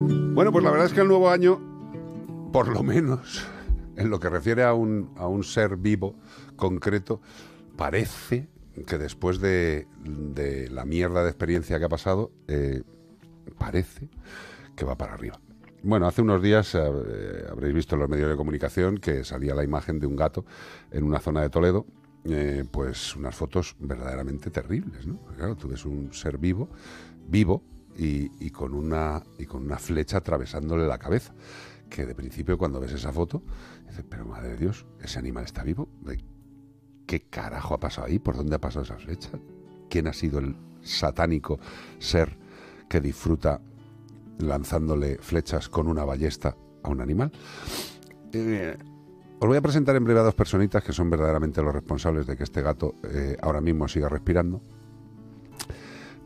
Bueno, pues la verdad es que el nuevo año, por lo menos en lo que refiere a un, a un ser vivo concreto, parece que después de, la mierda de experiencia que ha pasado, eh, parece que va para arriba. Bueno, hace unos días eh, habréis visto en los medios de comunicación que salía la imagen de un gato en una zona de Toledo, eh, pues unas fotos verdaderamente terribles, ¿no? Claro, tú ves un ser vivo, vivo, y, con una, y con una flecha atravesándole la cabeza. Que de principio cuando ves esa foto, dices, pero madre de Dios, ese animal está vivo. ¿Qué carajo ha pasado ahí? ¿Por dónde ha pasado esa flecha? ¿Quién ha sido el satánico ser que disfruta lanzándole flechas con una ballesta a un animal? Eh, os voy a presentar en breve a dos personitas que son verdaderamente los responsables de que este gato eh, ahora mismo siga respirando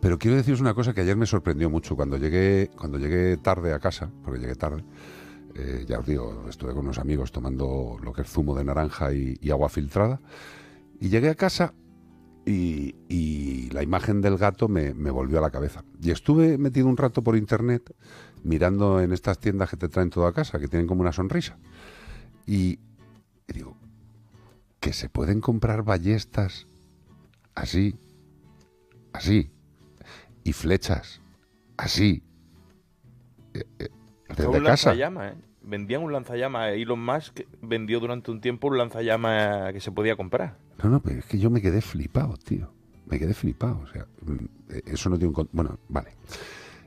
pero quiero deciros una cosa que ayer me sorprendió mucho. Cuando llegué, cuando llegué tarde a casa, porque llegué tarde, eh, ya os digo, estuve con unos amigos tomando lo que es zumo de naranja y, agua filtrada. Y llegué a casa y, la imagen del gato me, volvió a la cabeza. Y estuve metido un rato por internet mirando en estas tiendas que te traen todo a casa, que tienen como una sonrisa. y digo, que se pueden comprar ballestas así, así, y flechas. Así. Eh, eh, desde un casa. Lanzallama, ¿eh? Vendían un lanzallamas. Elon Musk vendió durante un tiempo un lanzallamas que se podía comprar. No, no, pero es que yo me quedé flipado, tío. Me quedé flipado. O sea, mm, eh, eso no tiene un. Bueno, vale.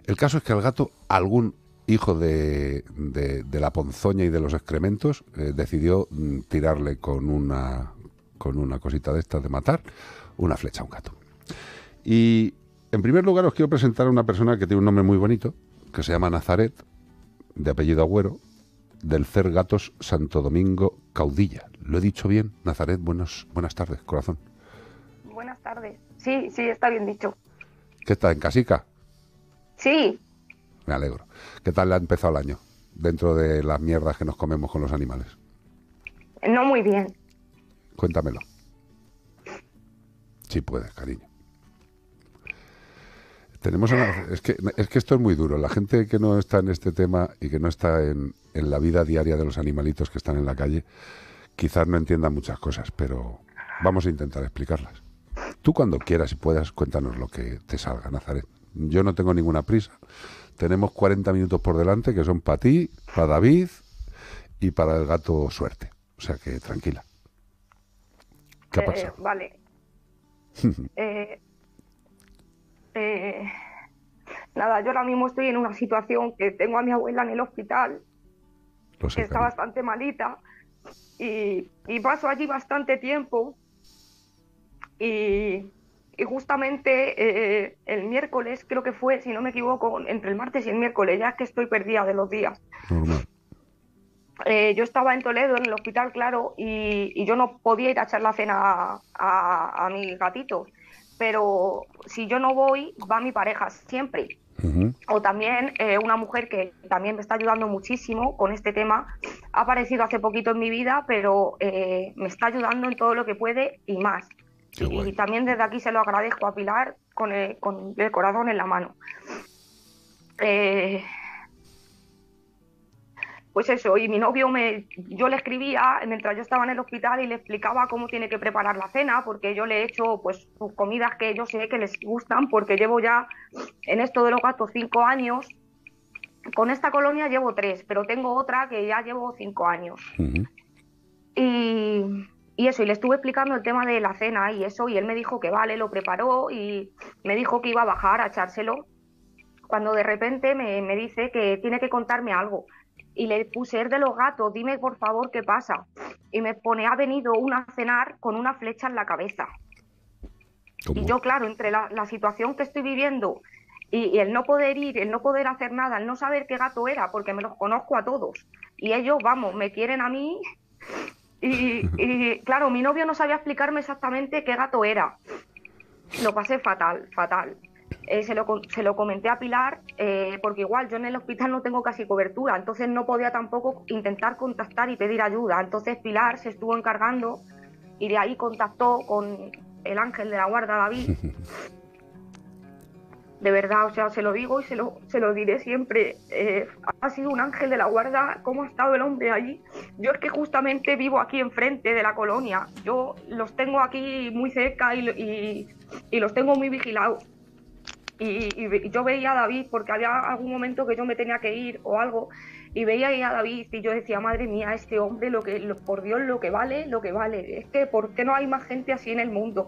El caso es que al gato, algún hijo de, de, la ponzoña y de los excrementos, decidió mm, tirarle con una, con una cosita de estas de matar una flecha a un gato. Y en primer lugar, os quiero presentar a una persona que tiene un nombre muy bonito, que se llama Nazaret, de apellido Agüero, del CER Gatos Santo Domingo Caudilla. ¿Lo he dicho bien? Nazaret, buenos, buenas tardes, corazón. Buenas tardes. Sí, sí, está bien dicho. ¿Qué está, en casica? Sí. Me alegro. ¿Qué tal ha empezado el año? Dentro de las mierdas que nos comemos con los animales. No muy bien. Cuéntamelo. Sí puedes, cariño. Tenemos es, que, es que esto es muy duro. La gente que no está en este tema y que no está en, la vida diaria de los animalitos que están en la calle, quizás no entienda muchas cosas, pero vamos a intentar explicarlas. Tú cuando quieras y puedas, cuéntanos lo que te salga, Nazaret. Yo no tengo ninguna prisa. Tenemos 40 minutos por delante que son para ti, para David y para el gato suerte. O sea que tranquila. ¿Qué ha eh, pasado? vale. Eh, este, nada, yo ahora mismo estoy en una situación que tengo a mi abuela en el hospital, pues que está bastante malita, y, paso allí bastante tiempo. Y, justamente eh, el miércoles, creo que fue, si no me equivoco, entre el martes y el miércoles, ya es que estoy perdida de los días. Eh, yo estaba en Toledo, en el hospital, claro, y, yo no podía ir a echar la cena a, mi gatito pero si yo no voy, va mi pareja siempre. O también eh, una mujer que también me está ayudando muchísimo con este tema, ha aparecido hace poquito en mi vida, pero eh, me está ayudando en todo lo que puede y más. Y, también desde aquí se lo agradezco a Pilar con el, eh, con el corazón en la mano. Eh, pues eso, y mi novio me, yo le escribía mientras yo estaba en el hospital y le explicaba cómo tiene que preparar la cena, porque yo le he hecho pues sus comidas que yo sé que les gustan, porque llevo ya en esto de los gatos cinco años. Con esta colonia llevo tres, pero tengo otra que ya llevo cinco años. y, eso, y le estuve explicando el tema de la cena y eso, y él me dijo que vale, lo preparó y me dijo que iba a bajar a echárselo cuando de repente me, me, dice que tiene que contarme algo, y le puse el er de los gatos, dime por favor qué pasa. Y me pone, ha venido una a cenar con una flecha en la cabeza. Y yo, claro, entre la, situación que estoy viviendo y, el no poder ir, el no poder hacer nada, el no saber qué gato era, porque me los conozco a todos. Y ellos, vamos, me quieren a mí y, y, claro, mi novio no sabía explicarme exactamente qué gato era. Lo pasé fatal, fatal. Eh, se, lo, se, lo, comenté a Pilar, eh, porque igual yo en el hospital no tengo casi cobertura, entonces no podía tampoco intentar contactar y pedir ayuda. Entonces Pilar se estuvo encargando y de ahí contactó con el ángel de la guarda David. De verdad, o sea, se lo digo y se lo, se lo diré siempre. Eh, ha sido un ángel de la guarda, cómo ha estado el hombre allí. Yo es que justamente vivo aquí enfrente de la colonia. Yo los tengo aquí muy cerca y, y, y los tengo muy vigilados y, yo veía a David, porque había algún momento que yo me tenía que ir o algo, y veía ahí a David y yo decía, madre mía, este hombre, lo que, por Dios, lo que vale, lo que vale. Es que, ¿por qué no hay más gente así en el mundo?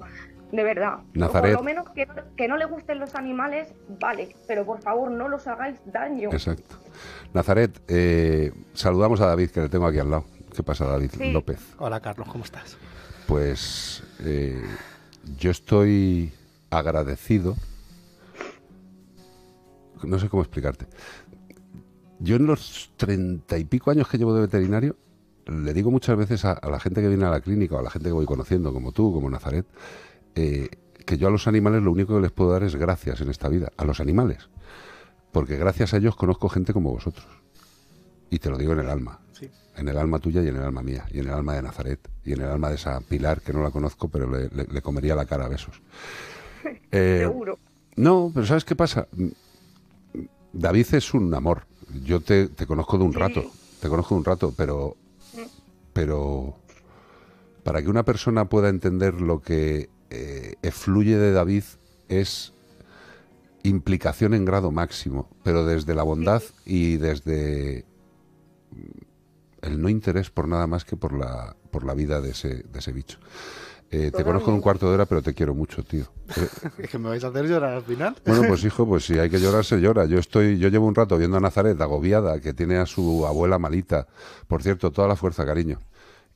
De verdad. Por lo menos que, no le gusten los animales, vale, pero por favor no los hagáis daño. Exacto. Nazaret, eh, saludamos a David, que le tengo aquí al lado. ¿Qué pasa, David López? Hola, Carlos, ¿cómo estás? Pues eh, yo estoy agradecido no sé cómo explicarte. Yo en los treinta y pico años que llevo de veterinario, le digo muchas veces a, la gente que viene a la clínica o a la gente que voy conociendo, como tú, como Nazaret, eh, que yo a los animales lo único que les puedo dar es gracias en esta vida, a los animales. Porque gracias a ellos conozco gente como vosotros. Y te lo digo en el alma. En el alma tuya y en el alma mía. Y en el alma de Nazaret. Y en el alma de esa Pilar, que no la conozco, pero le, comería la cara a besos. Eh, Seguro. No, pero ¿sabes qué pasa? David es un amor. Yo te, conozco de un rato, te conozco de un rato, pero, pero para que una persona pueda entender lo que eh, efluye fluye de David es implicación en grado máximo, pero desde la bondad y desde el no interés por nada más que por la, por la vida de ese, de ese bicho. Eh, te conozco en un cuarto de hora, pero te quiero mucho, tío. ¿Es que me vais a hacer llorar al final? Bueno, pues hijo, pues si hay que llorar, se llora. Yo estoy, yo llevo un rato viendo a Nazaret agobiada, que tiene a su abuela malita. Por cierto, toda la fuerza, cariño.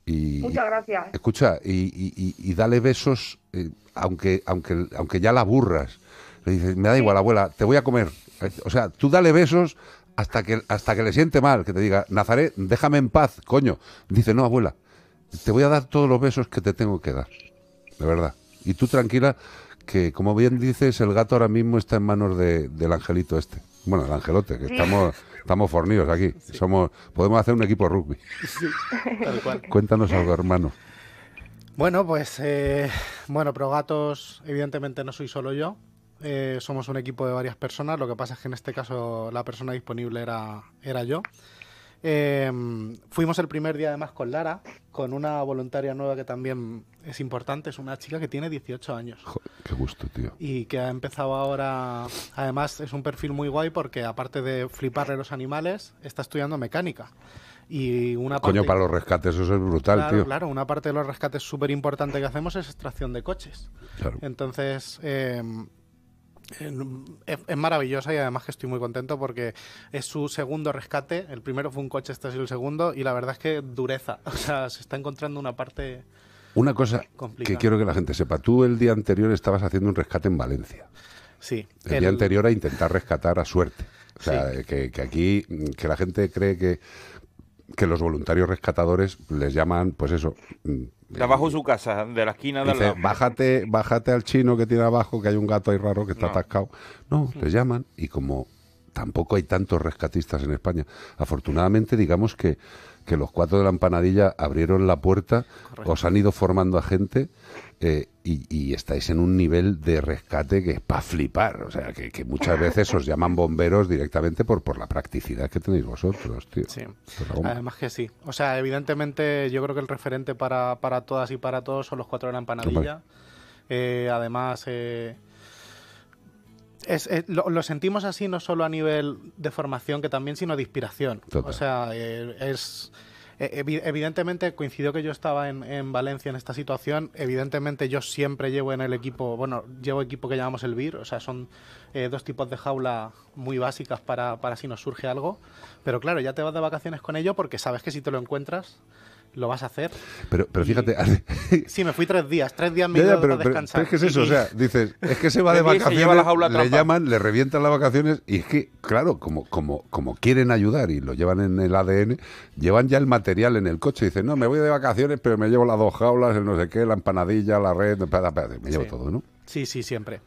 Y, Muchas gracias. escucha, y, dale besos, eh, aunque, aunque, aunque ya la aburras. Le dices, me da igual, abuela, te voy a comer. O sea, tú dale besos hasta que, hasta que le siente mal, que te diga, Nazaret, déjame en paz, coño. Dice, no, abuela, te voy a dar todos los besos que te tengo que dar, de verdad. Y tú tranquila, que como bien dices, el gato ahora mismo está en manos del angelito este. Bueno, el angelote, que estamos, estamos fornidos aquí. Somos, podemos hacer un equipo rugby. Cuéntanos algo, hermano. Bueno, pues, eh, bueno, pero gatos, evidentemente no soy solo yo. Eh, somos un equipo de varias personas. Lo que pasa es que en este caso la persona disponible era, era yo. Em, fuimos el primer día además con Lara, con una voluntaria nueva que también es importante, es una chica que tiene 18 años. qué gusto, tío. Y que ha empezado ahora, además es un perfil muy guay porque aparte de fliparle los animales, está estudiando mecánica. Y una parte, Coño, para los rescates eso es brutal, claro, tío. Claro, una parte de los rescates súper importante que hacemos es extracción de coches. Claro. Entonces, eh, es, maravillosa y además que estoy muy contento porque es su segundo rescate. El primero fue un coche, este es el segundo. Y la verdad es que dureza. O sea, se está encontrando una parte. Una cosa que quiero que la gente sepa. Tú el día anterior estabas haciendo un rescate en Valencia. Sí. El, día anterior a intentar rescatar a suerte. O sea, que, aquí, que la gente cree que, que los voluntarios rescatadores les llaman, pues eso, abajo en su casa, de la esquina del Bájate, bájate al chino que tiene abajo, que hay un gato ahí raro que está atascado. No, le llaman y como tampoco hay tantos rescatistas en España, afortunadamente digamos que que los cuatro de la empanadilla abrieron la puerta, os han ido formando a gente eh, y, estáis en un nivel de rescate que es para flipar. O sea, que, muchas veces os llaman bomberos directamente por, por la practicidad que tenéis vosotros, tío. Sí, además que sí. O sea, evidentemente yo creo que el referente para, todas y para todos son los cuatro de la empanadilla. Eh, además... Eh, lo, sentimos así no solo a nivel de formación que también, sino de inspiración. O sea, eh, es... Eh, evidentemente coincidió que yo estaba en, Valencia en esta situación. Evidentemente yo siempre llevo en el equipo, bueno, llevo equipo que llamamos el BIR, o sea, son eh, dos tipos de jaula muy básicas para, para si nos surge algo. Pero claro, ya te vas de vacaciones con ello porque sabes que si te lo encuentras, lo vas a hacer. Pero, pero fíjate. sí, me fui tres días. Tres días me he a descansar. es que es eso, o sea, dices, es que se va de vacaciones, le llaman, le revientan las vacaciones y es que, claro, como, como, como quieren ayudar y lo llevan en el ADN, llevan ya el material en el coche. y Dicen, no, me voy de vacaciones, pero me llevo las dos jaulas, el no sé qué, la empanadilla, la red, me llevo todo, ¿no? Sí, sí, siempre.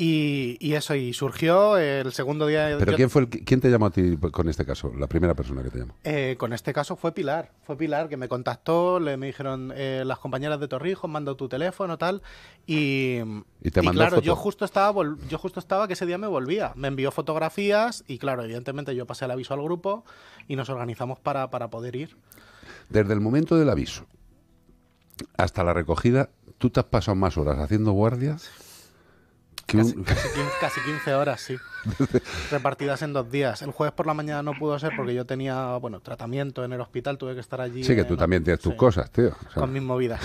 Y, eso, y surgió el segundo día ¿Pero quién, fue el, quién te llamó a ti con este caso? La primera persona que te llamó. Eh, con este caso fue Pilar. Fue Pilar que me contactó, le me dijeron eh, las compañeras de Torrijos, mandó tu teléfono, tal. Y, ¿Y, te y claro, yo justo, estaba yo justo estaba que ese día me volvía. Me envió fotografías y claro, evidentemente yo pasé el aviso al grupo y nos organizamos para, para poder ir. Desde el momento del aviso hasta la recogida, ¿tú te has pasado más horas haciendo guardias? Casi, 15, horas, sí. Repartidas en dos días. El jueves por la mañana no pudo ser porque yo tenía, bueno, tratamiento en el hospital, tuve que estar allí. Sí, que tú también tienes tus cosas, tío. Con mis movidas.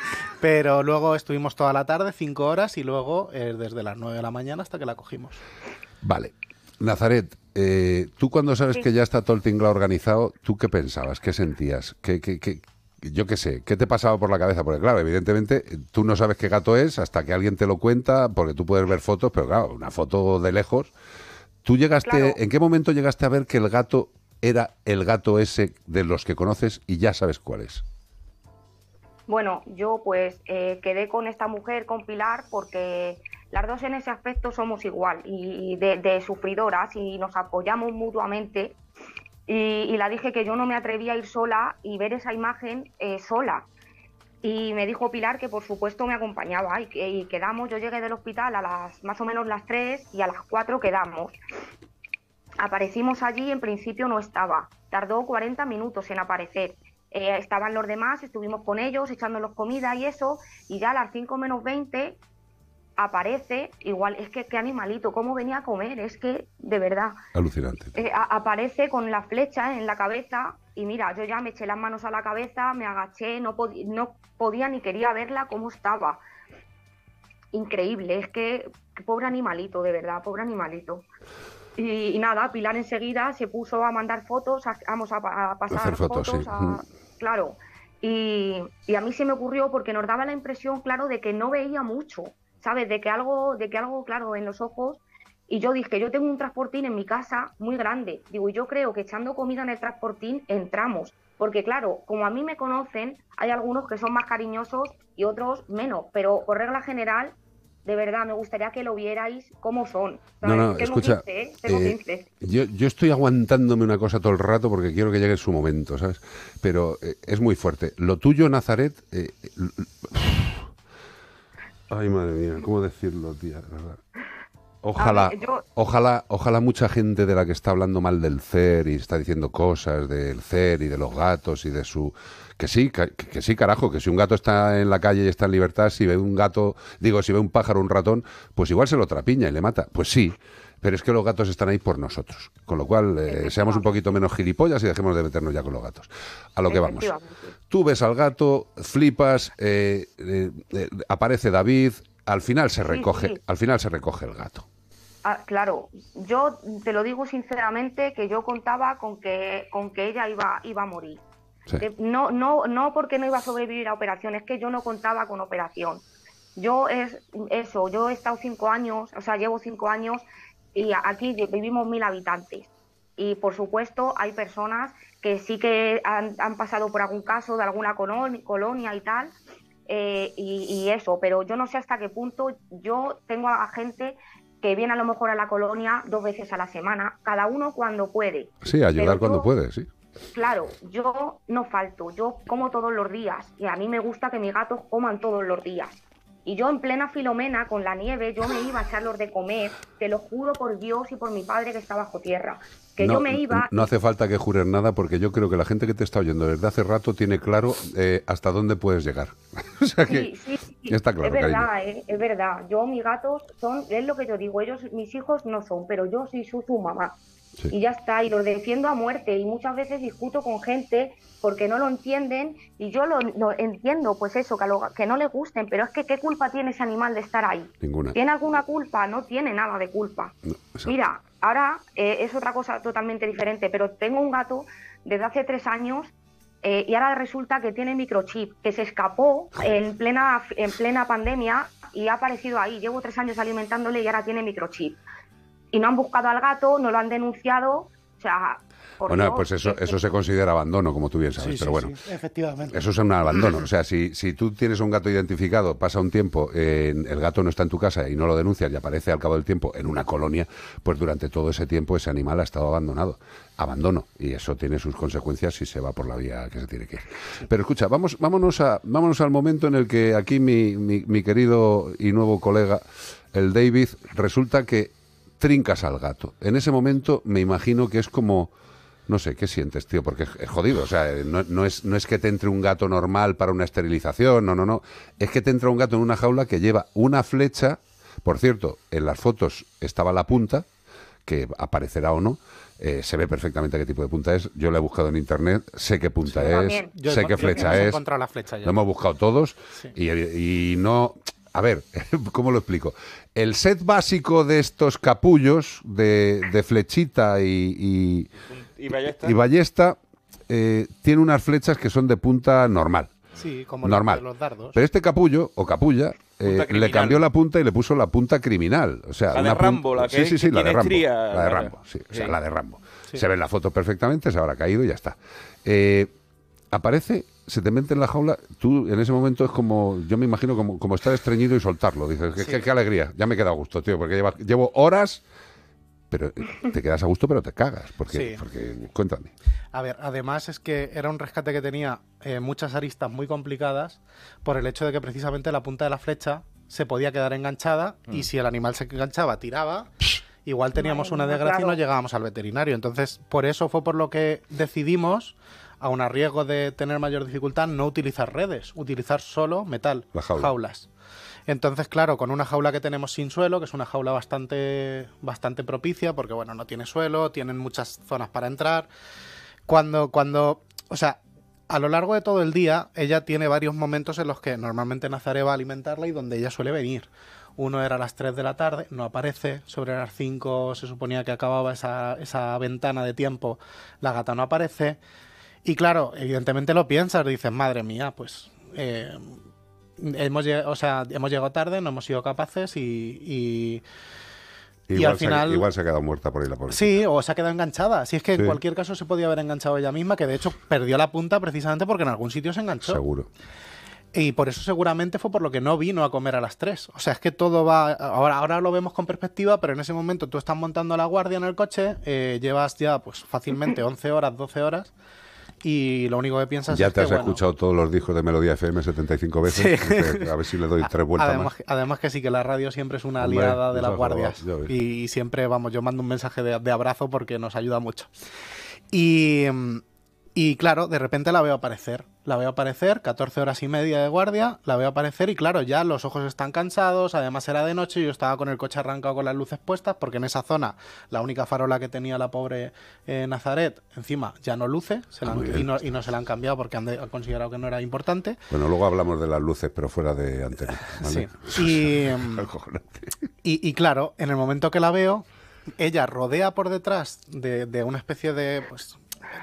Pero luego estuvimos toda la tarde, cinco horas, y luego eh, desde las nueve de la mañana hasta que la cogimos. Vale. Nazaret, eh, tú cuando sabes que ya está todo el tingla organizado, ¿tú qué pensabas? ¿Qué sentías? ¿Qué, qué, qué yo qué sé, ¿qué te pasaba por la cabeza? Porque claro, evidentemente eh, tú no sabes qué gato es hasta que alguien te lo cuenta, porque tú puedes ver fotos, pero claro, una foto de lejos. ¿Tú llegaste, en qué momento llegaste a ver que el gato era el gato ese de los que conoces y ya sabes cuál es? Bueno, yo pues eh, quedé con esta mujer, con Pilar, porque las dos en ese aspecto somos igual y de sufridoras y nos apoyamos mutuamente y, la dije que yo no me atrevía a ir sola y ver esa imagen eh, sola. Y me dijo Pilar que por supuesto me acompañaba y, quedamos, yo llegué del hospital a las más o menos las 3 y a las 4 quedamos. Aparecimos allí, en principio no estaba, tardó 40 minutos en aparecer. Eh, estaban los demás, estuvimos con ellos echándolos comida y eso, y ya a las 5 menos 20 aparece, igual, es que qué animalito, cómo venía a comer, es que de verdad. Alucinante. Eh, aparece con la flecha en la cabeza y mira, yo ya me eché las manos a la cabeza, me agaché, no, podía ni quería verla cómo estaba. Increíble, es que pobre animalito, de verdad, pobre animalito. Y, nada, Pilar enseguida se puso a mandar fotos, vamos a, pasar fotos, claro. y, a mí se me ocurrió porque nos daba la impresión, claro, de que no veía mucho. ¿sabes? De que algo, de que algo, claro, en los ojos. Y yo dije, yo tengo un transportín en mi casa muy grande. Digo, yo creo que echando comida en el transportín entramos. Porque claro, como a mí me conocen, hay algunos que son más cariñosos y otros menos. Pero por regla general, de verdad, me gustaría que lo vierais cómo son. No, no, escucha, ¿eh? eh, Yo, yo, estoy aguantándome una cosa todo el rato porque quiero que llegue su momento, ¿sabes? Pero eh, es muy fuerte. Lo tuyo, Nazaret, Ay, madre mía, ¿cómo decirlo, tía? Ojalá, ojalá, ojalá mucha gente de la que está hablando mal del CER y está diciendo cosas del CER y de los gatos y de su... Que sí, que, sí, carajo, que si un gato está en la calle y está en libertad, si ve un gato, digo, si ve un pájaro, un ratón, pues igual se lo trapiña y le mata. Pues sí, pero es que los gatos están ahí por nosotros. Con lo cual, eh, seamos un poquito menos gilipollas y dejemos de meternos ya con los gatos. A lo que vamos. Tú ves al gato, flipas, eh, eh, aparece David, al final se recoge, al final se recoge el gato. Ah, claro, yo te lo digo sinceramente que yo contaba con que con que ella iba iba a morir. No no no porque no iba a sobrevivir a operación, es que yo no contaba con operación. Yo es eso, yo he estado cinco años, o sea, llevo cinco años y aquí vivimos mil habitantes. Y por supuesto hay personas que sí que han, pasado por algún caso de alguna colonia y tal, eh, y, eso, pero yo no sé hasta qué punto yo tengo a gente que viene a lo mejor a la colonia dos veces a la semana, cada uno cuando puede. Sí, ayudar cuando puede, sí. Claro, yo no falto, yo como todos los días y a mí me gusta que mis gatos coman todos los días. Y yo en plena filomena, con la nieve, yo me iba a los de comer, te lo juro por Dios y por mi padre que está bajo tierra. Que no, yo me iba... No hace falta que jures nada porque yo creo que la gente que te está oyendo desde hace rato tiene claro eh, hasta dónde puedes llegar. o sea que... Está claro, es verdad, eh, es verdad. Yo, mis gatos son, es lo que yo digo, ellos, mis hijos no son, pero yo sí soy su mamá. Y ya está, y lo defiendo a muerte. Y muchas veces discuto con gente porque no lo entienden y yo lo, entiendo, pues eso, que, no le gusten, pero es que ¿qué culpa tiene ese animal de estar ahí? ¿Tiene alguna culpa? No tiene nada de culpa. Mira, ahora eh, es otra cosa totalmente diferente, pero tengo un gato desde hace tres años eh, y ahora resulta que tiene microchip, que se escapó en plena, en plena pandemia y ha aparecido ahí. Llevo tres años alimentándole y ahora tiene microchip y no han buscado al gato, no lo han denunciado, o sea... Bueno, pues eso, eso se considera abandono, como tú bien sabes, pero bueno. efectivamente. Eso es un abandono. O sea, si, si tú tienes un gato identificado, pasa un tiempo, el gato no está en tu casa y no lo denuncias y aparece al cabo del tiempo en una colonia, pues durante todo ese tiempo ese animal ha estado abandonado abandono y eso tiene sus consecuencias si se va por la vía que se tiene que ir. Pero escucha, vamos, vámonos, a, vámonos al momento en el que aquí mi, mi, mi, querido y nuevo colega, el David, resulta que trincas al gato. En ese momento me imagino que es como... No sé, ¿qué sientes, tío? Porque es jodido. O sea, eh, no, es, no es que te entre un gato normal para una esterilización, no, no, no. Es que te entra un gato en una jaula que lleva una flecha. Por cierto, en las fotos estaba la punta, que aparecerá o no. Eh, se ve perfectamente qué tipo de punta es. Yo la he buscado en internet, sé qué punta es, sé qué flecha es. La Lo hemos buscado todos y, no, a ver, ¿cómo lo explico? El set básico de estos capullos de, flechita y, y, ballesta, eh, tiene unas flechas que son de punta normal. Sí, como normal. los dardos. Pero este capullo o capulla eh, le cambió la punta y le puso la punta criminal. O sea, la de Rambo, la que sí, sí, sí, la de Rambo. la de sí, o sea, la de Rambo. Se ve en la foto perfectamente, se habrá caído y ya está. Eh, aparece se te mete en la jaula, tú en ese momento es como, yo me imagino como, como estar estreñido y soltarlo. Dices, qué, alegría, ya me queda a gusto, tío, porque llevo horas, pero eh, te quedas a gusto, pero te cagas. Porque, porque cuéntame. A ver, además es que era un rescate que tenía eh, muchas aristas muy complicadas por el hecho de que precisamente la punta de la flecha se podía quedar enganchada y mm. si el animal se enganchaba, tiraba. igual teníamos una desgracia y no llegábamos al veterinario. Entonces, por eso fue por lo que decidimos ...a a riesgo de tener mayor dificultad, no utilizar redes, utilizar solo metal, jaulas. Entonces, claro, con una jaula que tenemos sin suelo, que es una jaula bastante, bastante propicia, porque bueno, no tiene suelo, tienen muchas zonas para entrar. Cuando, cuando, o sea, a lo largo de todo el día, ella tiene varios momentos en los que normalmente Nazaré va a alimentarla y donde ella suele venir. Uno era a las 3 de la tarde, no aparece. Sobre las 5 se suponía que acababa esa, esa ventana de tiempo, la gata no aparece. Y claro, evidentemente lo piensas, dices, madre mía, pues eh, hemos, o sea, hemos llegado tarde, no hemos sido capaces y, y al final. igual se ha quedado muerta por ahí la policía Sí, o se ha quedado enganchada. Si es que en cualquier caso se podía haber enganchado ella misma, que de hecho perdió la punta precisamente porque en algún sitio se enganchó. Seguro. Y por eso seguramente fue por lo que no vino a comer a las tres O sea, es que todo va... Ahora, ahora lo vemos con perspectiva, pero en ese momento tú estás montando la guardia en el coche, eh, llevas ya pues fácilmente 11 horas, 12 horas, y lo único que piensas ya te has escuchado todos los discos de Melodía FM 75 veces a ver si le doy tres vueltas además, además que sí que la radio siempre es una aliada de las guardias y, siempre vamos yo mando un mensaje de abrazo porque nos ayuda mucho y y claro, de repente la veo aparecer. La veo aparecer, 14 horas y media de guardia, la veo aparecer y claro, ya los ojos están cansados, además era de noche, yo estaba con el coche arrancado con las luces puestas, porque en esa zona la única farola que tenía la pobre eh, Nazaret, encima ya no luce ah, y, no, se la han cambiado porque han, considerado que no era importante. Bueno, luego hablamos de las luces, pero fuera de antena. Sí. Mm, y, claro, en el momento que la veo, ella rodea por detrás de, una especie de... Pues,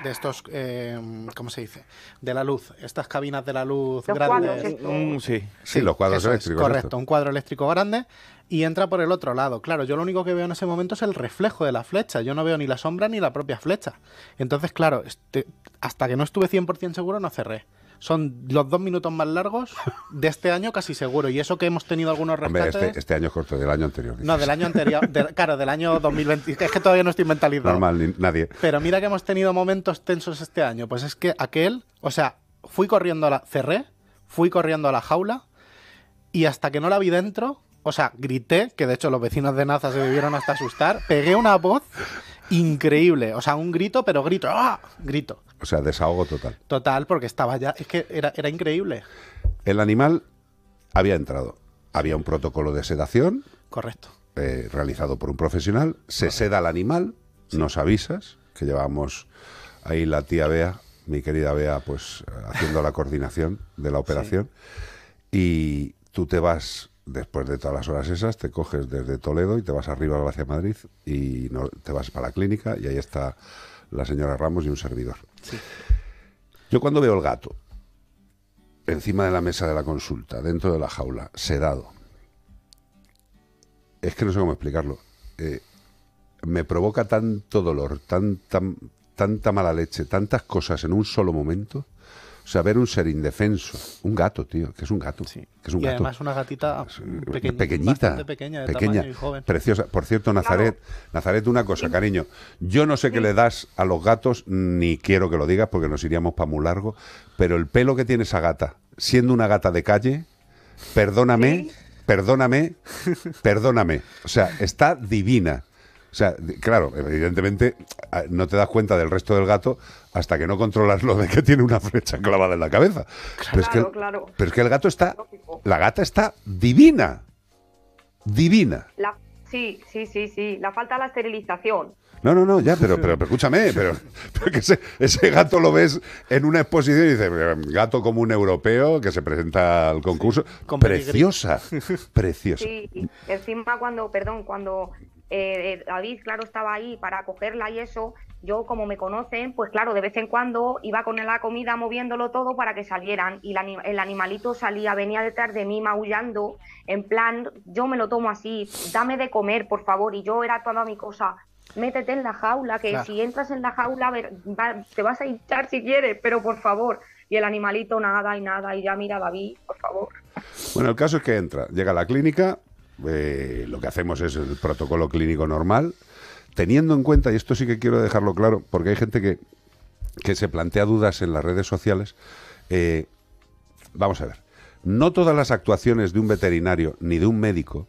de estos, em, ¿cómo se dice? De la luz, estas cabinas de la luz grandes. Mm, sí. sí, los cuadros eléctricos. correcto, un cuadro eléctrico grande y entra por el otro lado. Claro, yo lo único que veo en ese momento es el reflejo de la flecha. Yo no veo ni la sombra ni la propia flecha. Entonces, claro, este, hasta que no estuve 100% seguro no cerré son los dos minutos más largos de este año casi seguro. Y eso que hemos tenido algunos este, rescates... este, año corto, del año anterior. No, del año anterior, claro, del año 2020. Es que todavía no estoy mentalizado. Normal, nadie. Pero mira que hemos tenido momentos tensos este año. Pues es que aquel, o sea, fui corriendo a la... Cerré, fui corriendo a la jaula y hasta que no la vi dentro, o sea, grité, que de hecho los vecinos de Naza se debieron hasta asustar, pegué una voz increíble, o sea, un grito, pero grito, ¡ah! Grito. O sea, desahogo total. Total, porque estaba ya. Es que era, era increíble. El animal había entrado. Había un protocolo de sedación. Correcto. Eh, realizado por un profesional. Se seda al animal. Nos avisas que llevamos ahí la tía Bea, mi querida Bea, pues eh, haciendo la coordinación de la operación. Y tú te vas después de todas las horas esas, te coges desde Toledo y te vas arriba hacia Madrid y no, te vas para la clínica y ahí está la señora Ramos y un servidor. Yo cuando veo el gato encima de la mesa de la consulta, dentro de la jaula, sedado, es que no sé cómo explicarlo. Eh, me provoca tanto dolor, tanta, tanta mala leche, tantas cosas en un solo momento o sea, ver un ser indefenso, un gato, tío, que es un gato. es un y además una gatita pequeñita, pequeña, preciosa. Por cierto, Nazaret, Nazaret, una cosa, cariño. Yo no sé qué le das a los gatos, ni quiero que lo digas porque nos iríamos para muy largo, pero el pelo que tiene esa gata, siendo una gata de calle, perdóname, perdóname, perdóname. O sea, está divina. O sea, claro, evidentemente ah, no te das cuenta del resto del gato hasta que no controlas lo de que tiene una flecha clavada en la cabeza. Claro, pero es que el, claro. Pero es que el gato está, la gata está divina. Divina. sí, sí, sí, sí. La falta de la esterilización. No, no, no, ya, pero, pero, escúchame, pero, que ese, gato lo ves en una exposición y dices, gato como un europeo que se presenta al concurso. preciosa, preciosa. Sí, encima cuando, perdón, cuando eh, eh, David, claro, estaba ahí para cogerla y eso. Yo, como me conocen, pues claro, de vez en cuando iba con la comida moviéndolo todo para que salieran. Y el animalito salía, venía detrás de mí maullando, en plan, yo me lo tomo así, dame de comer, por favor. Y yo era toda mi cosa. Métete en la jaula, que si entras en la jaula te vas a hinchar si quieres, pero por favor. Y el animalito nada y nada, y ya mira, David, por favor. Bueno, el caso es que entra, llega a la clínica, eh, lo que hacemos es el protocolo clínico normal, teniendo en cuenta, y esto sí que quiero dejarlo claro, porque hay gente que, se plantea dudas en las redes sociales, eh, vamos a ver, no todas las actuaciones de un veterinario ni de un médico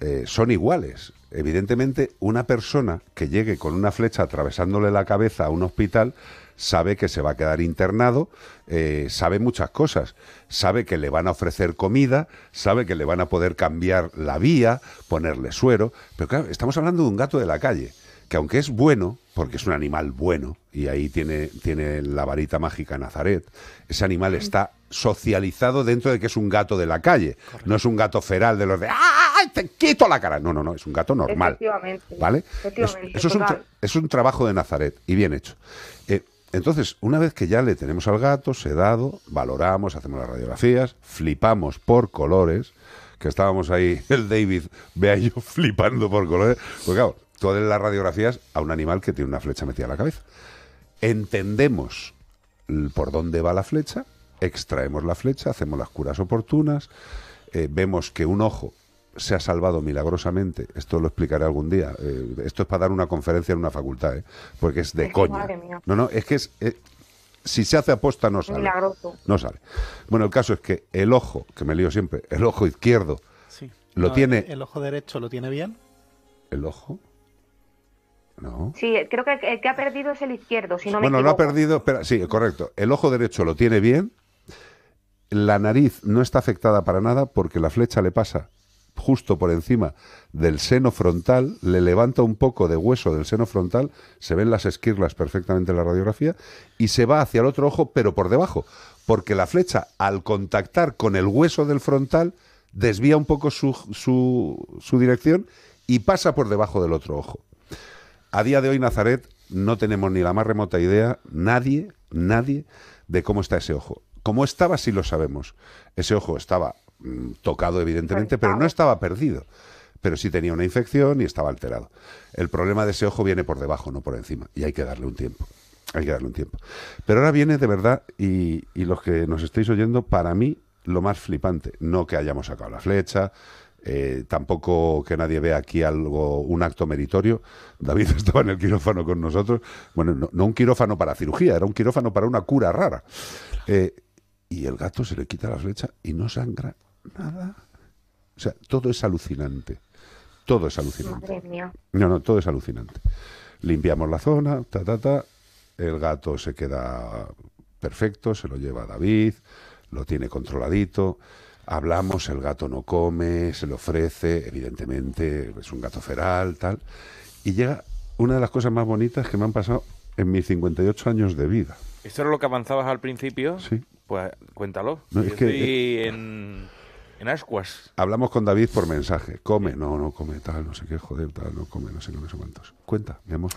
eh, son iguales. Evidentemente, una persona que llegue con una flecha atravesándole la cabeza a un hospital sabe que se va a quedar internado, eh, sabe muchas cosas, sabe que le van a ofrecer comida, sabe que le van a poder cambiar la vía, ponerle suero, pero claro, estamos hablando de un gato de la calle, que aunque es bueno, porque es un animal bueno, y ahí tiene, tiene la varita mágica Nazaret, ese animal está socializado dentro de que es un gato de la calle, no es un gato feral de los de ¡Ah! te quito la cara. No, no, no, es un gato normal. Efectivamente, ¿Vale? eso, es un es un trabajo de Nazaret y bien hecho. Eh, entonces, una vez que ya le tenemos al gato sedado, valoramos, hacemos las radiografías, flipamos por colores, que estábamos ahí, el David, vea yo flipando por colores, porque claro, todas las radiografías a un animal que tiene una flecha metida en la cabeza. Entendemos por dónde va la flecha, extraemos la flecha, hacemos las curas oportunas, eh, vemos que un ojo se ha salvado milagrosamente. Esto lo explicaré algún día. Eh, esto es para dar una conferencia en una facultad, ¿eh? porque es de coño. coña. No, no, es que es, eh, si se hace aposta no sale. No sale. Bueno, el caso es que el ojo, que me lío siempre, el ojo izquierdo, sí. lo tiene. ¿El ojo derecho lo tiene bien? ¿El ojo? No. Sí, creo que el que ha perdido es el izquierdo, si no Bueno, lo ha perdido, sí, correcto. El ojo derecho lo tiene bien. La nariz no está afectada para nada porque la flecha le pasa justo por encima del seno frontal, le levanta un poco de hueso del seno frontal, se ven las esquirlas perfectamente en la radiografía, y se va hacia el otro ojo, pero por debajo, porque la flecha, al contactar con el hueso del frontal, desvía un poco su, su, dirección y pasa por debajo del otro ojo. A día de hoy, Nazaret, no tenemos ni la más remota idea, nadie, nadie, de cómo está ese ojo. Cómo estaba, sí lo sabemos. Ese ojo estaba Mm, tocado evidentemente, pero no estaba perdido. Pero sí tenía una infección y estaba alterado. El problema de ese ojo viene por debajo, no por encima, y hay que darle un tiempo. Hay que darle un tiempo. Pero ahora viene de verdad, y, los que nos estáis oyendo, para mí lo más flipante. No que hayamos sacado la flecha, eh, tampoco que nadie vea aquí algo, un acto meritorio. David estaba en el quirófano con nosotros. Bueno, no, un quirófano para cirugía, era un quirófano para una cura rara. Eh, y el gato se le quita la flecha y no sangra nada. O sea, todo es alucinante. Todo es alucinante. No, no, todo es alucinante. Limpiamos la zona, ta, ta, ta. El gato se queda perfecto, se lo lleva a David, lo tiene controladito. Hablamos, el gato no come, se le ofrece, evidentemente es un gato feral, tal. Y llega una de las cosas más bonitas que me han pasado en mis 58 años de vida. ¿Esto era lo que avanzabas al principio? Sí. Pues cuéntalo. en en ascuas. Hablamos con David por mensaje. Come, no, no come, tal, no sé qué, joder, tal, no come, no sé, qué, no sé cuántos. Cuenta, mi amor.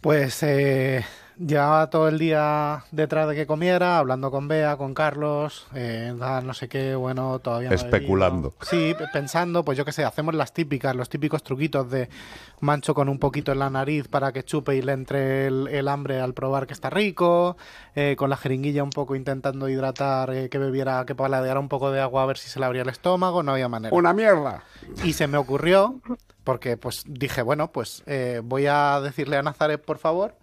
Pues eh, ya todo el día detrás de que comiera, hablando con Bea, con Carlos, eh, no sé qué, bueno, todavía. Especulando. Sí, pensando, pues yo qué sé, hacemos las típicas, los típicos truquitos de mancho con un poquito en la nariz para que chupe y le entre el, hambre al probar que está rico, eh, con la jeringuilla un poco intentando hidratar, eh, que bebiera, que paladeara un poco de agua a ver si se le abría el estómago, no había manera. ¡Una mierda! Y se me ocurrió, porque pues dije, bueno, pues voy a decirle a Nazaret, por favor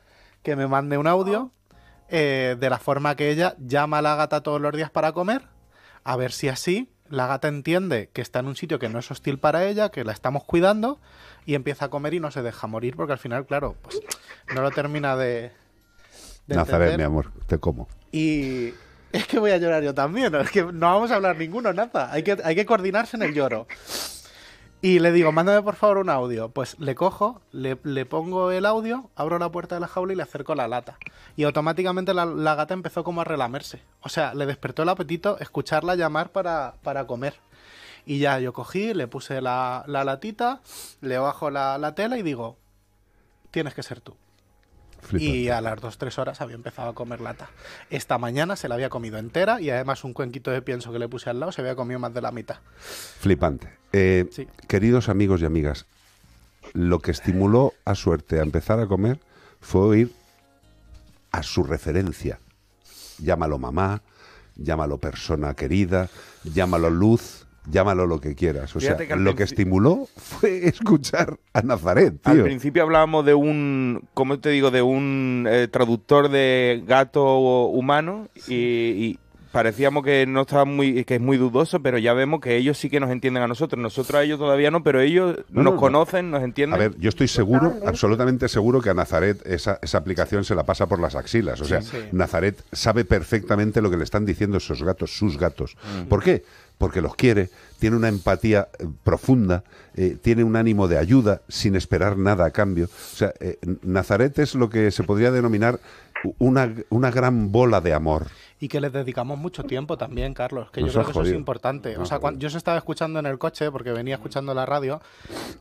que me mande un audio eh, de la forma que ella llama a la gata todos los días para comer, a ver si así la gata entiende que está en un sitio que no es hostil para ella, que la estamos cuidando, y empieza a comer y no se deja morir, porque al final, claro, pues no lo termina de. de Nazaret, mi amor, te como. Y. Es que voy a llorar yo también, es que no vamos a hablar ninguno, nada. Hay que, hay que coordinarse en el lloro. Y le digo, mándame por favor un audio. Pues le cojo, le, pongo el audio, abro la puerta de la jaula y le acerco la lata. Y automáticamente la, gata empezó como a relamerse. O sea, le despertó el apetito escucharla llamar para, comer. Y ya yo cogí, le puse la, latita, le bajo la tela y digo, tienes que ser tú. Y a las 2-3 horas había empezado a comer lata. Esta mañana se la había comido entera y además un cuenquito de pienso que le puse al lado se había comido más de la mitad. Flipante. Eh, queridos amigos y amigas, lo que estimuló a suerte a empezar a comer fue oír a su referencia. Llámalo mamá, llámalo persona querida, llámalo luz, llámalo lo que quieras. O sea, lo que estimuló fue escuchar a Nazaret. Al principio hablábamos de un, ¿cómo te digo? De un eh, traductor de gato humano y, parecíamos que no estaba muy que es muy dudoso, pero ya vemos que ellos sí que nos entienden a nosotros, nosotros a ellos todavía no, pero ellos nos conocen, nos entienden. A ver, yo estoy seguro, ¿eh? absolutamente seguro que a Nazaret esa, aplicación se la pasa por las axilas, o sea, Nazaret sabe perfectamente lo que le están diciendo esos gatos, sus gatos. Mm. ¿Por qué? porque los quiere, tiene una empatía eh, profunda, eh, tiene un ánimo de ayuda sin esperar nada a cambio. O sea, eh, Nazaret es lo que se podría denominar una, gran bola de amor y que les dedicamos mucho tiempo también, Carlos, que yo creo que eso es importante. o sea, yo se estaba escuchando en el coche porque venía escuchando la radio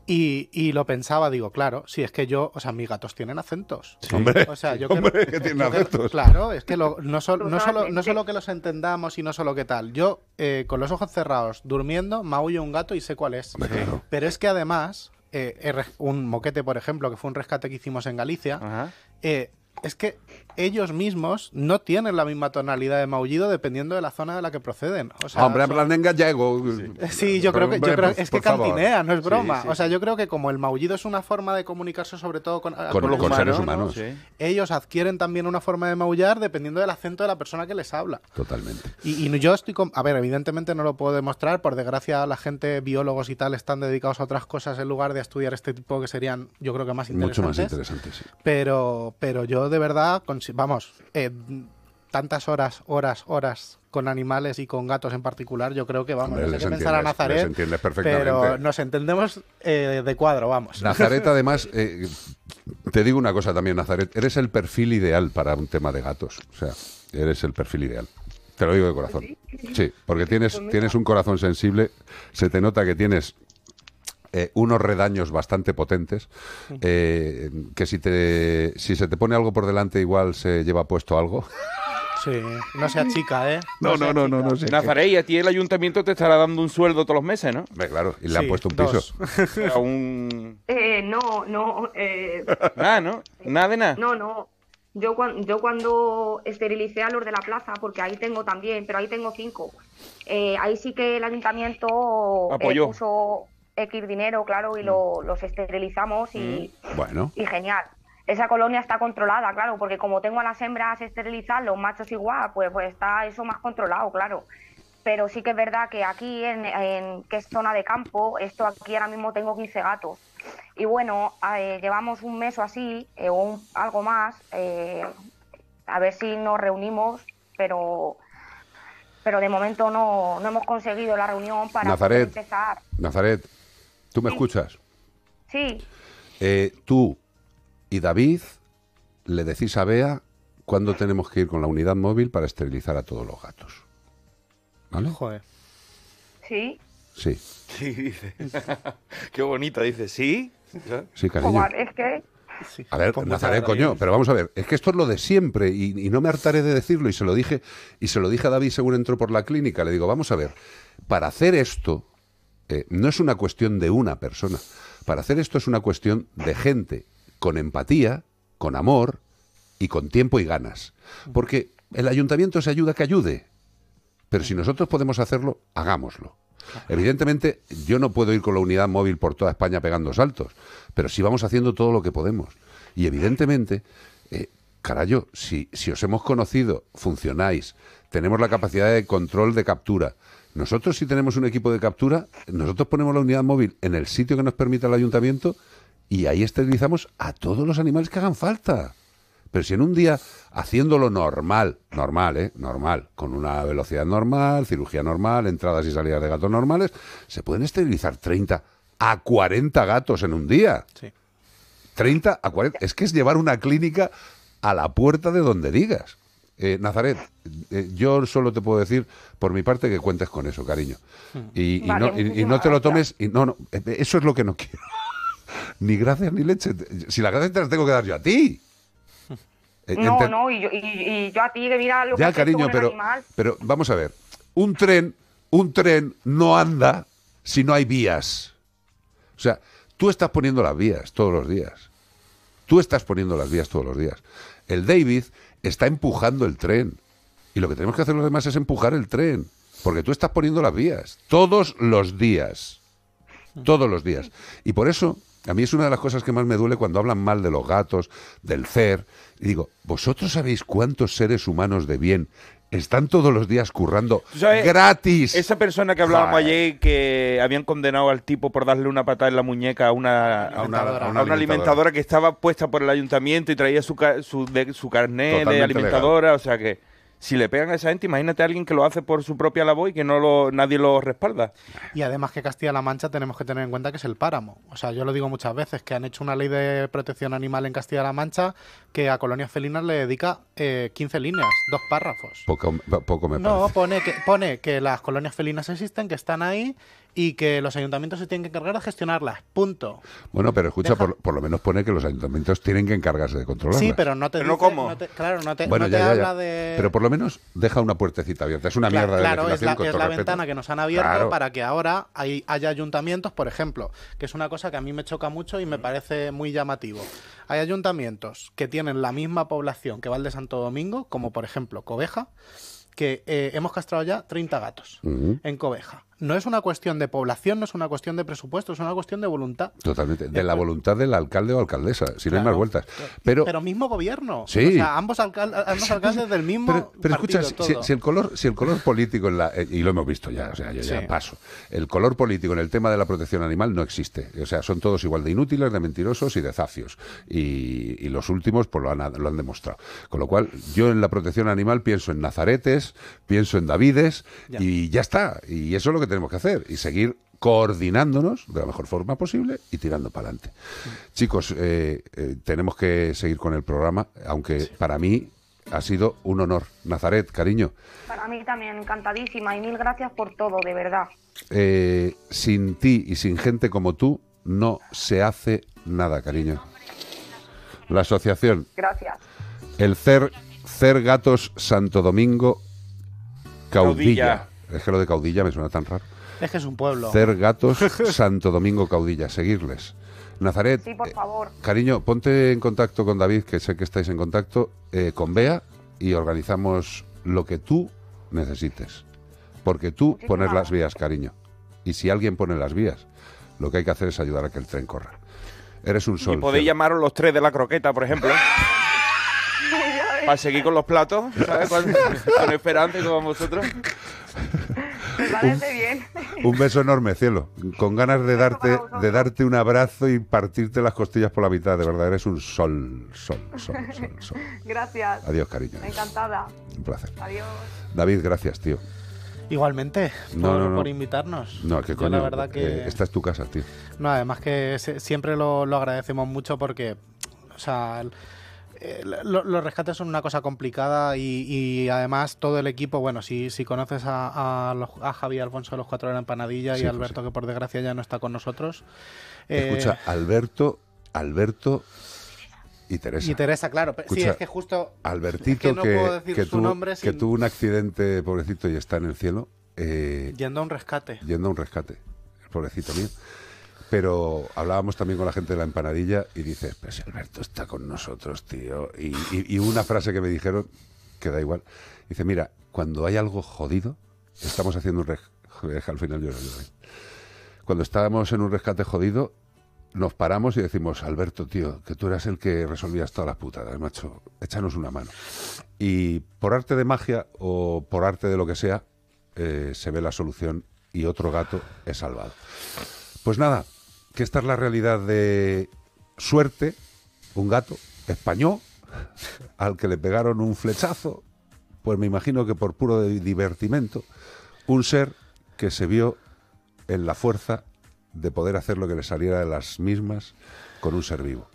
y, lo pensaba, digo, claro, si es que yo, o sea, mis gatos tienen acentos. Hombre, o sea, yo que tienen acentos. claro, es que no, no, solo, solo que los entendamos y no solo que tal. Yo, eh, con los ojos cerrados, durmiendo, maullo un gato y sé cuál es. Pero es que además, eh, un moquete, por ejemplo, que fue un rescate que hicimos en Galicia, eh, es que ellos mismos no tienen la misma tonalidad de maullido dependiendo de la zona de la que proceden. hombre, en Sí, yo, creo que, pues, es que cantinea, no es broma. O sea, yo creo que como el maullido es una forma de comunicarse sobre todo con, los humanos, seres humanos, ellos adquieren también una forma de maullar dependiendo del acento de la persona que les habla. Totalmente. Y, yo estoy... A ver, evidentemente no lo puedo demostrar, por desgracia la gente, biólogos y tal, están dedicados a otras cosas en lugar de estudiar este tipo que serían, yo creo que más interesantes. Mucho más interesantes, Pero, pero yo de verdad considero vamos, eh, tantas horas, horas, horas con animales y con gatos en particular, yo creo que vamos, a sé pensar a Nazaret, pero nos entendemos eh, de cuadro, vamos. Nazaret además, eh, te digo una cosa también, Nazaret, eres el perfil ideal para un tema de gatos, o sea, eres el perfil ideal. Te lo digo de corazón. ¿Ah, sí, porque pues tienes, tienes un corazón sensible, se te nota que tienes eh, unos redaños bastante potentes, eh, que si, te, si se te pone algo por delante igual se lleva puesto algo. Sí, no sea chica, ¿eh? No, no, no, no, no. Nazaré, y a ti el ayuntamiento te estará dando un sueldo todos los meses, ¿no? claro, y le han puesto un piso. Eh, no, no. Eh. Nada, ¿no? Nada de nada. No, no. Yo, yo cuando esterilicé a los de la plaza, porque ahí tengo también, pero ahí tengo cinco, ahí sí que el ayuntamiento puso X dinero, claro, y mm. los esterilizamos y, mm. bueno. y genial. Esa colonia está controlada, claro, porque como tengo a las hembras esterilizadas, los machos igual, pues, pues está eso más controlado, claro. Pero sí que es verdad que aquí, en, en que zona de campo, esto aquí ahora mismo tengo 15 gatos. Y bueno, eh, llevamos un mes o así, eh, o un, algo más, eh, a ver si nos reunimos, pero pero de momento no, no hemos conseguido la reunión para Nazaret, empezar. Nazaret, ¿Tú me escuchas? Sí. Eh, tú y David le decís a Bea cuándo tenemos que ir con la unidad móvil para esterilizar a todos los gatos. ¿Vale? Joder. Sí. Sí. Sí, dice. Qué bonita, dice. Sí. Sí, cariño. es que A ver, pues coño, pero vamos a ver, es que esto es lo de siempre y, y, no me hartaré de decirlo y se lo dije y se lo dije a David según entró por la clínica, le digo, vamos a ver, para hacer esto eh, no es una cuestión de una persona. Para hacer esto es una cuestión de gente con empatía, con amor y con tiempo y ganas. Porque el ayuntamiento se ayuda que ayude, pero si nosotros podemos hacerlo, hagámoslo. Evidentemente, yo no puedo ir con la unidad móvil por toda España pegando saltos, pero sí vamos haciendo todo lo que podemos. Y evidentemente, eh, carayo, si, si os hemos conocido, funcionáis, tenemos la capacidad de control de captura, nosotros si tenemos un equipo de captura, nosotros ponemos la unidad móvil en el sitio que nos permita el ayuntamiento y ahí esterilizamos a todos los animales que hagan falta. Pero si en un día, haciéndolo normal, normal, ¿eh? Normal, con una velocidad normal, cirugía normal, entradas y salidas de gatos normales, se pueden esterilizar 30 a 40 gatos en un día. Sí. 30 a 40. Es que es llevar una clínica a la puerta de donde digas. Eh, Nazaret, eh, yo solo te puedo decir por mi parte que cuentes con eso, cariño. Mm. Y, no, te lo tomes. Y no, eh, eso es lo que no quiero. ni gracias ni leche. Si las gracias te las tengo que dar yo a ti. no, no, y yo, a ti, que mira lo ya, cariño, pero, pero vamos a ver. Un tren, un tren no anda si no hay vías. O sea, tú estás poniendo las vías todos los días. Tú estás poniendo las vías todos los días. El David está empujando el tren. Y lo que tenemos que hacer los demás es empujar el tren, porque tú estás poniendo las vías todos los días. Todos los días. Y por eso, a mí es una de las cosas que más me duele cuando hablan mal de los gatos, del CER. Y digo, ¿vosotros sabéis cuántos seres humanos de bien están todos los días currando eh, gratis. Esa persona que hablábamos ayer que habían condenado al tipo por darle una patada en la muñeca a una, a una, alimentadora. que estaba puesta por el ayuntamiento y traía su, su, de, su carnet de alimentadora, o sea que si le pegan a esa gente, imagínate a alguien que lo hace por su propia labor y que no lo, nadie lo respalda. Y además que Castilla-La Mancha tenemos que tener en cuenta que es el páramo. O sea, yo lo digo muchas veces, que han hecho una ley de protección animal en Castilla-La Mancha que a colonias felinas le dedica 15 eh, líneas, dos párrafos. Poco, me parece. No, pone que, pone que las colonias felinas existen, que están ahí y que los ayuntamientos se tienen que encargar de gestionarlas. Punto. Bueno, pero escucha, por, lo menos pone que los ayuntamientos tienen que encargarse de controlarlas. Sí, pero no te. claro, no te, habla de. Pero por lo menos deja una puertecita abierta. Es una mierda de legislación. Claro, es la, ventana que nos han abierto para que ahora hay, haya ayuntamientos, por ejemplo, que es una cosa que a mí me choca mucho y me mm. parece muy llamativo. Hay ayuntamientos que tienen la misma población que Valde Santo Domingo, como por ejemplo Cobeja, que eh, hemos castrado ya 30 gatos en Cobeja no es una cuestión de población, no es una cuestión de presupuesto, es una cuestión de voluntad. Totalmente, de eh, la pues voluntad del alcalde o alcaldesa, si no hay más vueltas. Pero, pero mismo gobierno. Sí. O sea, ambos, alcaldes del mismo. Pero, pero escucha, Si, el color, si el color político, en la, eh, y lo hemos visto ya, o sea, yo ya paso, el color político en el tema de la protección animal no existe. O sea, son todos igual de inútiles, de mentirosos y de zafios. Y, los últimos pues, lo, han, demostrado. Con lo cual, yo en la protección animal pienso en nazaretes, pienso en davides y ya está. Y eso es lo que tenemos que hacer y seguir coordinándonos de la mejor forma posible y tirando para adelante. Chicos, eh, eh, tenemos que seguir con el programa, aunque para mí ha sido un honor. Nazaret, cariño. Para mí también, encantadísima y mil gracias por todo, de verdad. Eh, sin ti y sin gente como tú no se hace nada, cariño. La asociación. Gracias. El CER, CER Gatos Santo Domingo Caudilla. Es que lo de Caudilla me suena tan raro. Es que es un pueblo. Ser Gatos, Santo Domingo Caudilla, seguirles. Nazaret, sí, por eh, favor. cariño, ponte en contacto con David, que sé que estáis en contacto, eh, con Bea y organizamos lo que tú necesites. Porque tú pones las vías, cariño. Y si alguien pone las vías, lo que hay que hacer es ayudar a que el tren corra. Eres un sol. Y podéis llamaros los tres de la croqueta, por ejemplo. para seguir con los platos, ¿sabes? Con, esperanza y vosotros. bien. Un beso enorme, cielo. Con ganas de darte, de darte un abrazo y partirte las costillas por la mitad. De verdad, eres un sol, sol, sol, sol, Gracias. Adiós, cariño. Encantada. Un placer. Adiós. David, gracias, tío. Igualmente, por, invitarnos. No, que coño, la verdad que... Eh, esta es tu casa, tío. No, además que siempre lo, lo agradecemos mucho porque, o sea, eh, los rescates son una cosa complicada y, además todo el equipo, bueno, si, conoces a, a, Alfonso de los Cuatro de la Empanadilla y Alberto, que por desgracia ya no está con nosotros. Eh, escucha, Alberto, Alberto y Teresa. Y Teresa, claro. sí, es que justo. Albertito, que, tuvo, un accidente, pobrecito, y está en el cielo. Eh, yendo a un rescate. Yendo a un rescate, el pobrecito mío. Pero hablábamos también con la gente de la empanadilla y dices, pero si Alberto está con nosotros, tío. Y, una frase que me dijeron, que da igual, dice, mira, cuando hay algo jodido, estamos haciendo un rescate, al final yo lo Cuando estábamos en un rescate jodido, nos paramos y decimos, Alberto, tío, que tú eras el que resolvías todas las putadas, macho, échanos una mano. Y por arte de magia o por arte de lo que sea, eh, se ve la solución y otro gato es salvado. Pues nada, que esta es la realidad de Suerte, un gato español, al que le pegaron un flechazo, pues me imagino que por puro divertimento, un ser que se vio en la fuerza de poder hacer lo que le saliera de las mismas con un ser vivo.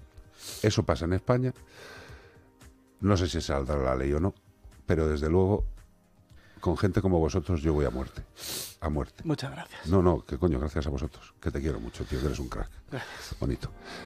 Eso pasa en España. No sé si saldrá la ley o no, pero desde luego con gente como vosotros yo voy a muerte. A muerte. Muchas gracias. No, no, que coño, gracias a vosotros. Que te quiero mucho, tío, que eres un crack. Gracias. Bonito.